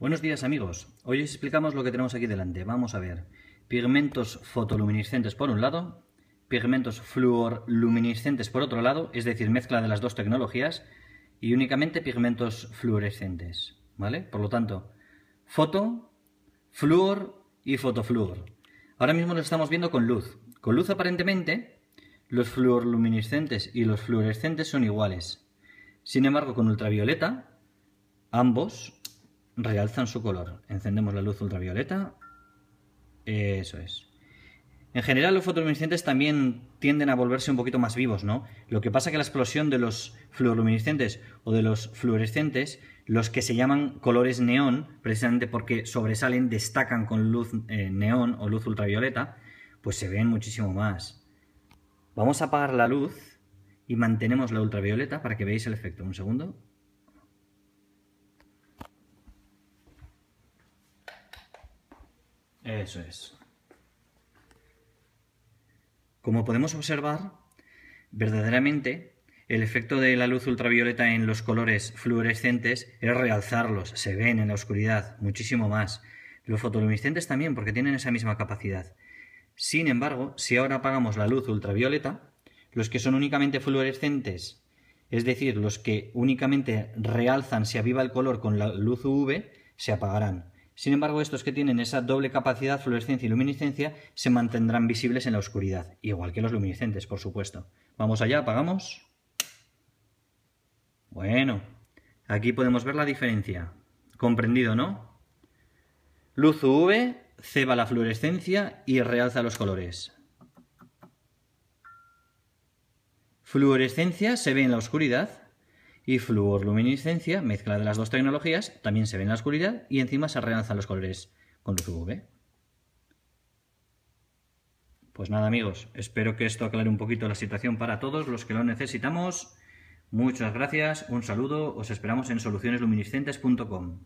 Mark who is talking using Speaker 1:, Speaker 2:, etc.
Speaker 1: Buenos días amigos, hoy os explicamos lo que tenemos aquí delante. Vamos a ver, pigmentos fotoluminiscentes por un lado, pigmentos fluoroluminiscentes por otro lado, es decir, mezcla de las dos tecnologías, y únicamente pigmentos fluorescentes, ¿vale? Por lo tanto, foto, fluor y fotofluor. Ahora mismo lo estamos viendo con luz. Con luz aparentemente, los fluoroluminiscentes y los fluorescentes son iguales. Sin embargo, con ultravioleta, ambos realzan su color. Encendemos la luz ultravioleta. Eso es. En general los fotoluminiscentes también tienden a volverse un poquito más vivos, ¿no? Lo que pasa es que la explosión de los fluoroluminiscentes o de los fluorescentes, los que se llaman colores neón, precisamente porque sobresalen, destacan con luz eh, neón o luz ultravioleta, pues se ven muchísimo más. Vamos a apagar la luz y mantenemos la ultravioleta para que veáis el efecto. Un segundo. Eso es. Como podemos observar, verdaderamente el efecto de la luz ultravioleta en los colores fluorescentes es realzarlos, se ven en la oscuridad muchísimo más. Los fotoluminiscentes también, porque tienen esa misma capacidad. Sin embargo, si ahora apagamos la luz ultravioleta, los que son únicamente fluorescentes, es decir, los que únicamente realzan, se aviva el color con la luz UV, se apagarán. Sin embargo, estos que tienen esa doble capacidad, fluorescencia y luminiscencia, se mantendrán visibles en la oscuridad, igual que los luminiscentes, por supuesto. Vamos allá, apagamos. Bueno, aquí podemos ver la diferencia. Comprendido, ¿no? Luz UV ceba la fluorescencia y realza los colores. Fluorescencia se ve en la oscuridad y Luminiscencia, mezcla de las dos tecnologías, también se ve en la oscuridad y encima se realzan los colores con luz UV. Pues nada amigos, espero que esto aclare un poquito la situación para todos los que lo necesitamos. Muchas gracias, un saludo, os esperamos en solucionesluminiscentes.com.